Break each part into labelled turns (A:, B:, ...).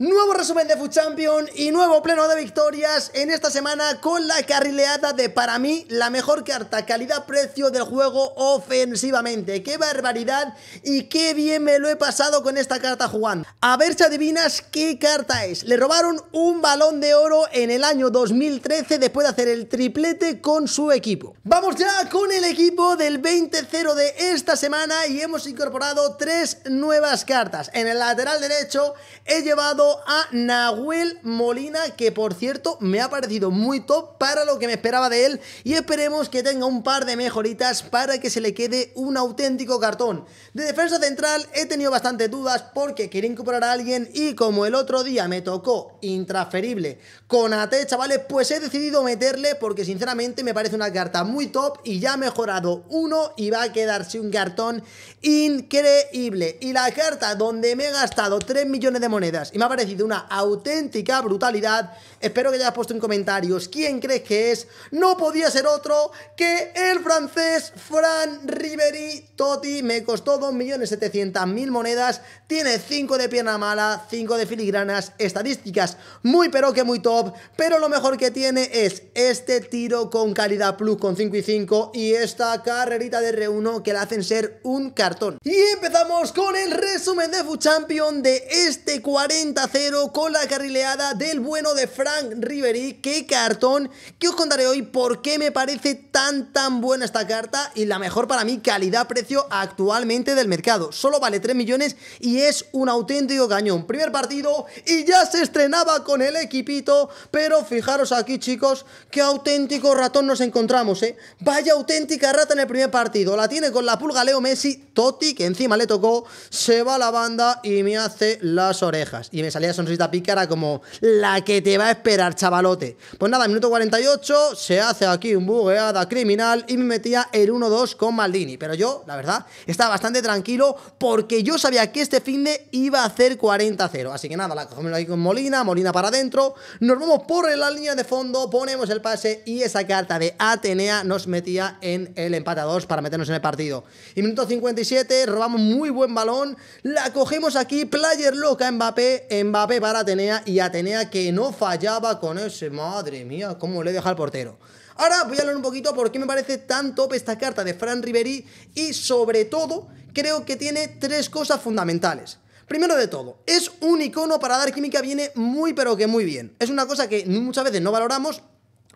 A: Nuevo resumen de FUT Champion y nuevo pleno de victorias en esta semana con la carrileada de para mí la mejor carta calidad-precio del juego ofensivamente. ¡Qué barbaridad! Y qué bien me lo he pasado con esta carta jugando. A ver si adivinas qué carta es. Le robaron un balón de oro en el año 2013 después de hacer el triplete con su equipo. Vamos ya con el equipo del 20-0 de esta semana y hemos incorporado tres nuevas cartas. En el lateral derecho he llevado a Nahuel Molina, que por cierto me ha parecido muy top para lo que me esperaba de él y esperemos que tenga un par de mejoritas para que se le quede un auténtico cartón. De defensa central he tenido bastantes dudas porque quería incorporar a alguien y como el otro día me tocó intransferible con AT, chavales, pues he decidido meterle porque sinceramente me parece una carta muy top y ya ha mejorado uno y va a quedarse un cartón increíble. Y la carta donde me he gastado 3 millones de monedas y me ha parecido una auténtica brutalidad. Espero que hayas puesto en comentarios quién crees que es. No podía ser otro que el francés Fran Riveri Totti. Me costó 2.700.000 monedas. Tiene 5 de pierna mala, 5 de filigranas, estadísticas muy pero que muy top. Pero lo mejor que tiene es este tiro con calidad plus con 5 y 5 y esta carrerita de R1 que la hacen ser un cartón. Y empezamos con el resumen de Champion de este 40 cero con la carrileada del bueno de Frank Ribery. ¡Qué cartón! Que os contaré hoy por qué me parece tan tan buena esta carta y la mejor para mí calidad-precio actualmente del mercado. Solo vale 3 millones y es un auténtico cañón. Primer partido y ya se estrenaba con el equipito, pero fijaros aquí chicos, qué auténtico ratón nos encontramos, ¿eh? Vaya auténtica rata en el primer partido. La tiene con la pulga Leo Messi, Totti, que encima le tocó, se va a la banda y me hace las orejas. Y me salía Sonrisita pícara como la que te va a esperar, chavalote. Pues nada, minuto 48, se hace aquí un bugueada criminal y me metía el 1-2 con Maldini. Pero yo, la verdad, estaba bastante tranquilo porque yo sabía que este fin iba a hacer 40-0. Así que nada, la cogemos aquí con Molina, Molina para adentro, nos vamos por la línea de fondo, ponemos el pase y esa carta de Atenea nos metía en el empate a 2 para meternos en el partido. Y minuto 57, robamos muy buen balón, la cogemos aquí, player loca Mbappé, Mbappé para Atenea y Atenea que no fallaba con ese. Madre mía, cómo le deja al portero. Ahora voy a hablar un poquito por qué me parece tan top esta carta de Fran Riveri y sobre todo creo que tiene tres cosas fundamentales. Primero de todo, es un icono para dar química, viene muy pero que muy bien. Es una cosa que muchas veces no valoramos,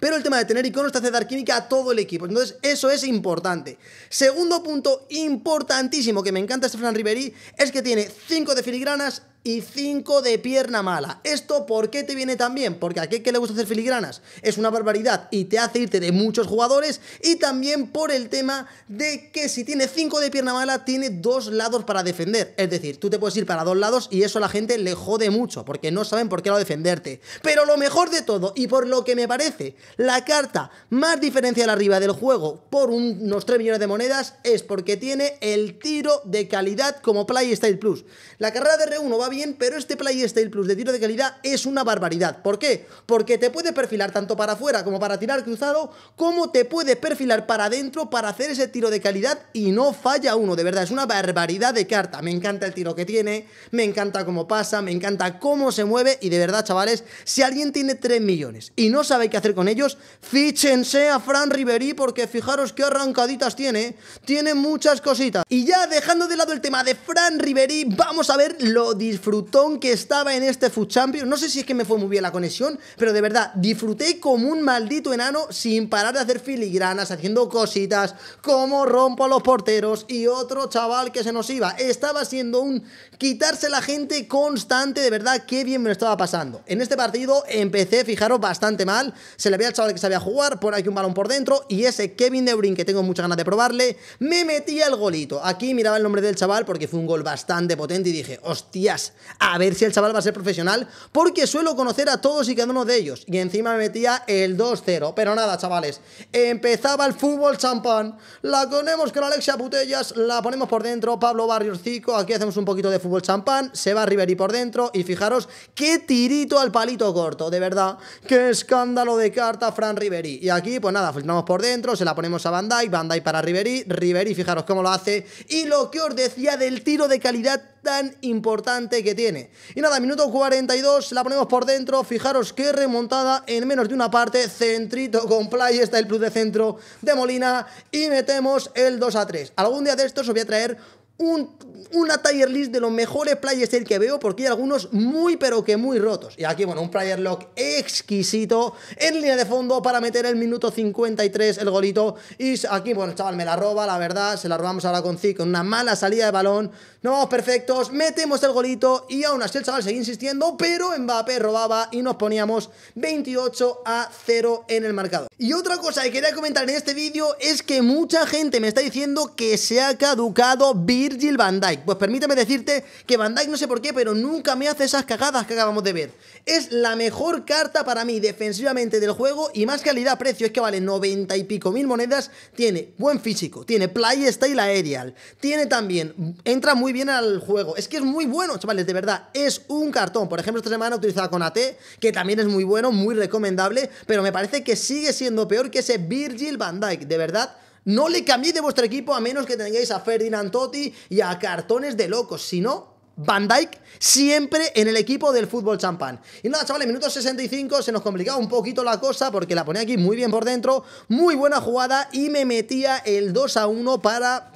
A: pero el tema de tener iconos te hace dar química a todo el equipo. Entonces, eso es importante. Segundo punto importantísimo que me encanta este Fran Ribery es que tiene cinco de filigranas y 5 de pierna mala. ¿Esto por qué te viene tan bien? Porque a qué que le gusta hacer filigranas es una barbaridad y te hace irte de muchos jugadores y también por el tema de que si tiene 5 de pierna mala tiene dos lados para defender. Es decir, tú te puedes ir para dos lados y eso a la gente le jode mucho porque no saben por qué lo defenderte. Pero lo mejor de todo y por lo que me parece la carta más diferencial arriba del juego por unos 3 millones de monedas es porque tiene el tiro de calidad como Playstyle Plus. La carrera de R1 va a bien, pero este playstyle plus de tiro de calidad es una barbaridad. ¿Por qué? Porque te puede perfilar tanto para afuera como para tirar cruzado, como te puede perfilar para adentro para hacer ese tiro de calidad y no falla uno. De verdad, es una barbaridad de carta. Me encanta el tiro que tiene, me encanta cómo pasa, me encanta cómo se mueve y de verdad, chavales, si alguien tiene 3 millones y no sabe qué hacer con ellos, fíchense a Fran Ribery porque fijaros qué arrancaditas tiene. Tiene muchas cositas. Y ya dejando de lado el tema de Fran Ribery, vamos a ver lo disfrutado frutón que estaba en este Food Champions. No sé si es que me fue muy bien la conexión, pero de verdad, disfruté como un maldito enano sin parar de hacer filigranas, haciendo cositas, como rompo a los porteros y otro chaval que se nos iba. Estaba siendo un quitarse la gente constante, de verdad, qué bien me lo estaba pasando. En este partido empecé, fijaros, bastante mal. Se le veía al chaval que sabía jugar, por aquí un balón por dentro y ese Kevin De que tengo muchas ganas de probarle, me metía el golito. Aquí miraba el nombre del chaval porque fue un gol bastante potente y dije, hostias, a ver si el chaval va a ser profesional, porque suelo conocer a todos y cada uno de ellos. Y encima me metía el 2-0. Pero nada, chavales, empezaba el fútbol champán. La ponemos con Alexia Putellas, la ponemos por dentro, Pablo Barrios aquí hacemos un poquito de fútbol champán, se va Riveri por dentro y fijaros qué tirito al palito corto, de verdad, qué escándalo de carta Fran Riveri. Y aquí, pues nada, filtramos por dentro, se la ponemos a Bandai, Bandai para Riveri, Riveri, fijaros cómo lo hace. Y lo que os decía del tiro de calidad tan importante que tiene. Y nada, minuto 42, la ponemos por dentro, fijaros qué remontada en menos de una parte, centrito con play, está el plus de centro de Molina y metemos el 2 a 3. Algún día de estos os voy a traer una tier list de los mejores players el que veo porque hay algunos muy pero que muy rotos. Y aquí, bueno, un player lock exquisito en línea de fondo para meter el minuto 53 el golito. Y aquí, bueno, chaval me la roba, la verdad, se la robamos ahora con conci con una mala salida de balón no, perfectos, metemos el golito y aún así el chaval seguía insistiendo, pero Mbappé robaba y nos poníamos 28 a 0 en el marcador. Y otra cosa que quería comentar en este vídeo es que mucha gente me está diciendo que se ha caducado Virgil van Dijk. Pues permíteme decirte que Van Dijk no sé por qué, pero nunca me hace esas cagadas que acabamos de ver. Es la mejor carta para mí defensivamente del juego y más calidad-precio, es que vale 90 y pico mil monedas, tiene buen físico, tiene play style aerial, tiene también, entra muy bien al juego. Es que es muy bueno, chavales, de verdad. Es un cartón. Por ejemplo, esta semana utilizada con AT, que también es muy bueno, muy recomendable. Pero me parece que sigue siendo peor que ese Virgil van Dyke. De verdad, no le cambiéis de vuestro equipo a menos que tengáis a Ferdinand Totti y a cartones de locos. Si no, Van Dyke siempre en el equipo del fútbol champán. Y nada, chavales, minuto 65 se nos complicaba un poquito la cosa porque la ponía aquí muy bien por dentro, muy buena jugada y me metía el 2 a 1 para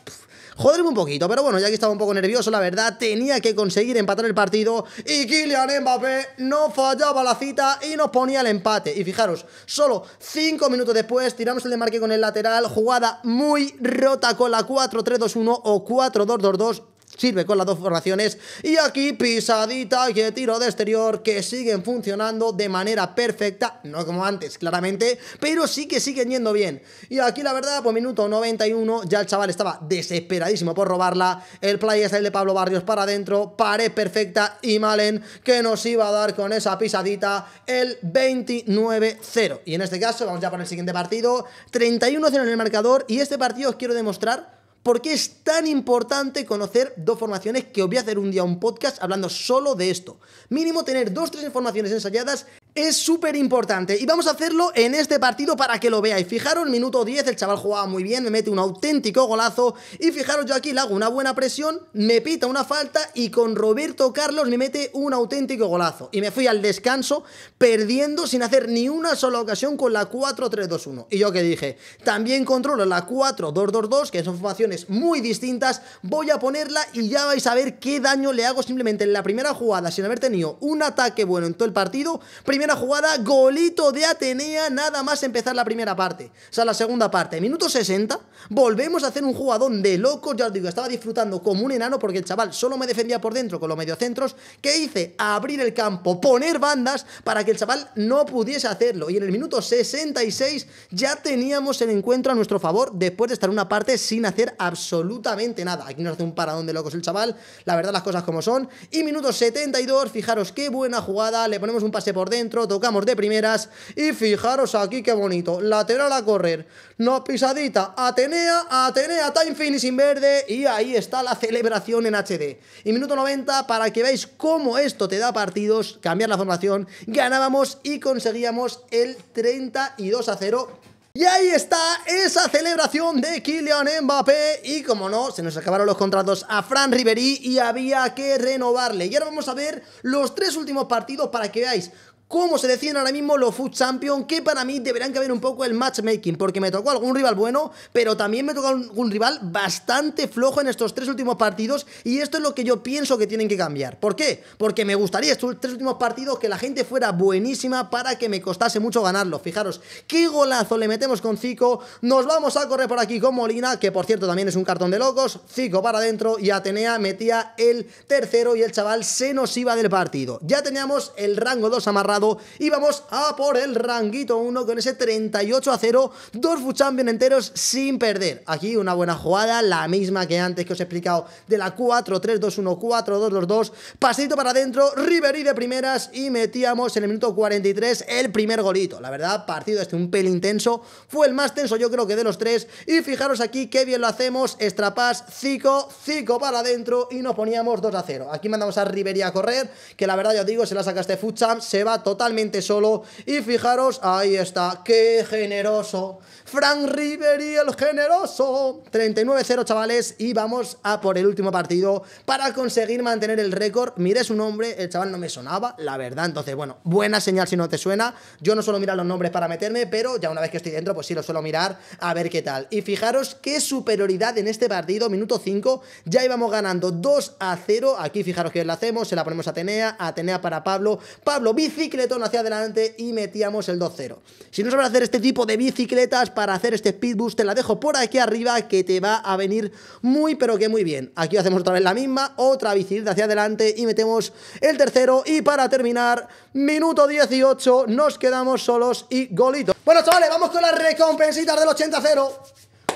A: joderme un poquito. Pero bueno, ya que estaba un poco nervioso, la verdad, tenía que conseguir empatar el partido. Y Kylian Mbappé no fallaba la cita y nos ponía el empate. Y fijaros, solo 5 minutos después tiramos el demarque con el lateral. Jugada muy rota con la 4-3-2-1 o 4-2-2-2 Sirve con las dos formaciones y aquí pisadita y tiro de exterior que siguen funcionando de manera perfecta, no como antes claramente, pero sí que siguen yendo bien. Y aquí la verdad, por pues minuto 91, ya el chaval estaba desesperadísimo por robarla, el play el de Pablo Barrios para adentro, pared perfecta y Malen que nos iba a dar con esa pisadita el 29-0. Y en este caso, vamos ya para el siguiente partido, 31-0 en el marcador y este partido os quiero demostrar ¿Por qué es tan importante conocer dos formaciones que os voy a hacer un día un podcast hablando solo de esto? Mínimo tener dos, tres informaciones ensayadas es súper importante. Y vamos a hacerlo en este partido para que lo veáis. Fijaros, minuto 10, el chaval jugaba muy bien, me mete un auténtico golazo. Y fijaros, yo aquí le hago una buena presión, me pita una falta y con Roberto Carlos me mete un auténtico golazo. Y me fui al descanso perdiendo sin hacer ni una sola ocasión con la 4-3-2-1. Y yo que dije, también controlo la 4-2-2-2, que son formaciones muy distintas. Voy a ponerla y ya vais a ver qué daño le hago simplemente en la primera jugada, sin haber tenido un ataque bueno en todo el partido. Primero jugada, golito de Atenea, nada más empezar la primera parte. O sea, la segunda parte. Minuto 60, volvemos a hacer un jugadón de locos. Ya os digo, estaba disfrutando como un enano porque el chaval solo me defendía por dentro con los mediocentros. que hice? Abrir el campo, poner bandas para que el chaval no pudiese hacerlo. Y en el minuto 66 ya teníamos el encuentro a nuestro favor después de estar una parte sin hacer absolutamente nada. Aquí nos hace un paradón de locos el chaval, la verdad las cosas como son. Y minuto 72, fijaros qué buena jugada, le ponemos un pase por dentro tocamos de primeras y fijaros aquí qué bonito, lateral a correr, no pisadita, Atenea, Atenea, time finishing verde y ahí está la celebración en HD. Y minuto 90 para que veáis cómo esto te da partidos, cambiar la formación, ganábamos y conseguíamos el 32 a 0 y ahí está esa celebración de Kylian Mbappé y como no, se nos acabaron los contratos a Fran Ribery y había que renovarle. Y ahora vamos a ver los tres últimos partidos para que veáis como se decían ahora mismo los Food Champions, que para mí deberán caber un poco el matchmaking, porque me tocó algún rival bueno, pero también me tocó algún rival bastante flojo en estos tres últimos partidos, y esto es lo que yo pienso que tienen que cambiar. ¿Por qué? Porque me gustaría estos tres últimos partidos que la gente fuera buenísima para que me costase mucho ganarlo. Fijaros, qué golazo le metemos con Zico, nos vamos a correr por aquí con Molina, que por cierto también es un cartón de locos, Zico para adentro y Atenea metía el tercero y el chaval se nos iba del partido. Ya teníamos el rango 2 amarrado y vamos a por el ranguito 1 con ese 38 a 0. Dos Fucham bien enteros sin perder. Aquí una buena jugada, la misma que antes que os he explicado de la 4-3-2-1, 4-2-2-2. Pasito para adentro, riverí de primeras y metíamos en el minuto 43 el primer golito. La verdad, partido este un pelín intenso. Fue el más tenso yo creo que de los tres. Y fijaros aquí qué bien lo hacemos. estrapas, Zico, Zico para adentro y nos poníamos 2 a 0. Aquí mandamos a Ribery a correr, que la verdad ya os digo, se la saca este Futsam, se va totalmente solo. Y fijaros, ahí está, qué generoso. Frank Riveri, el generoso. 39-0, chavales. Y vamos a por el último partido para conseguir mantener el récord. Mire su nombre, el chaval no me sonaba, la verdad. Entonces, bueno, buena señal si no te suena. Yo no suelo mirar los nombres para meterme, pero ya una vez que estoy dentro, pues sí lo suelo mirar a ver qué tal. Y fijaros qué superioridad en este partido, minuto 5. Ya íbamos ganando 2 a 0. Aquí fijaros que lo hacemos, se la ponemos a Atenea. Atenea para Pablo. Pablo, bicicleta hacia adelante y metíamos el 2-0. Si no sabes hacer este tipo de bicicletas para hacer este speed boost, te la dejo por aquí arriba que te va a venir muy pero que muy bien. Aquí hacemos otra vez la misma, otra bicicleta hacia adelante y metemos el tercero y para terminar, minuto 18, nos quedamos solos y golito. Bueno chavales, vamos con las recompensitas del 80-0.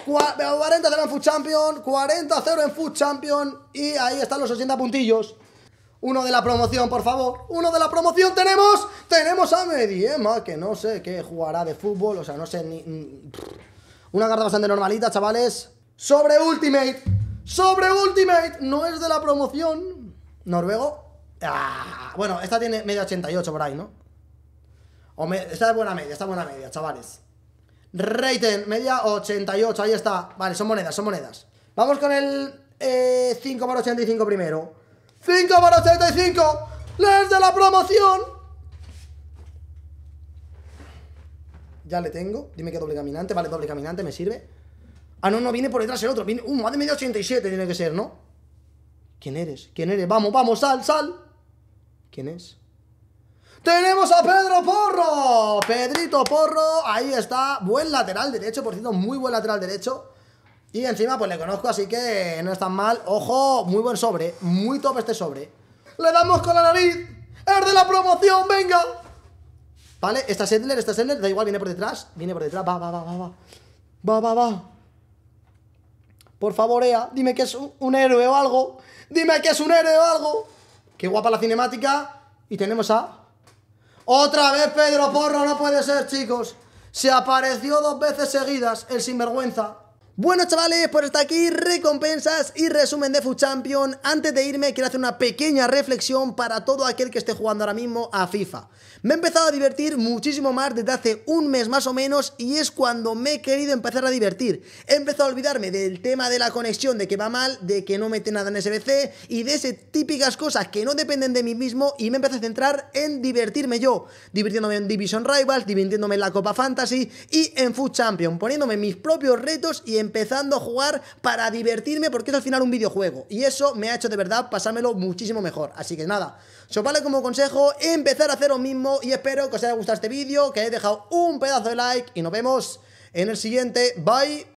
A: 40-0 en Food Champion, 40-0 en Food Champion y ahí están los 80 puntillos. Uno de la promoción, por favor. Uno de la promoción tenemos. Tenemos a Mediema, que no sé qué jugará de fútbol. O sea, no sé ni... Una carta bastante normalita, chavales. Sobre Ultimate. Sobre Ultimate. No es de la promoción. Noruego. Ah, bueno, esta tiene media 88 por ahí, ¿no? O Esta es buena media, esta es buena media, chavales. Rating, media 88, ahí está. Vale, son monedas, son monedas. Vamos con el 5 eh, por 85 primero. 5 para 85! ¡Les de la promoción! Ya le tengo. Dime que doble caminante. Vale, doble caminante, me sirve. Ah, no, no, viene por detrás el otro. Viene. Uh, de medio 87 tiene que ser, ¿no? ¿Quién eres? ¿Quién eres? Vamos, vamos, sal, sal. ¿Quién es? ¡Tenemos a Pedro Porro! Pedrito Porro, ahí está. Buen lateral derecho, por cierto, muy buen lateral derecho. Y encima, pues le conozco, así que no es tan mal. Ojo, muy buen sobre, muy top este sobre. ¡Le damos con la nariz! ¡Es de la promoción, venga! Vale, está Sendler, está Sendler. da igual, viene por detrás, viene por detrás, va, va, va, va, va. Va, va, va. Por favor, Ea, dime que es un héroe o algo. Dime que es un héroe o algo. Qué guapa la cinemática. Y tenemos a... Otra vez Pedro Porro, no puede ser, chicos. Se apareció dos veces seguidas, el sinvergüenza. Bueno chavales, por hasta aquí recompensas y resumen de Food Champion. Antes de irme quiero hacer una pequeña reflexión para todo aquel que esté jugando ahora mismo a FIFA. Me he empezado a divertir muchísimo más desde hace un mes más o menos y es cuando me he querido empezar a divertir. He empezado a olvidarme del tema de la conexión, de que va mal, de que no mete nada en SBC y de esas típicas cosas que no dependen de mí mismo y me empecé a centrar en divertirme yo, divirtiéndome en Division Rivals, divirtiéndome en la Copa Fantasy y en Food Champion, poniéndome mis propios retos y empezando a jugar para divertirme porque es al final un videojuego. Y eso me ha hecho de verdad pasármelo muchísimo mejor. Así que nada, eso vale como consejo empezar a hacer lo mismo y espero que os haya gustado este vídeo, que hayáis dejado un pedazo de like y nos vemos en el siguiente. Bye.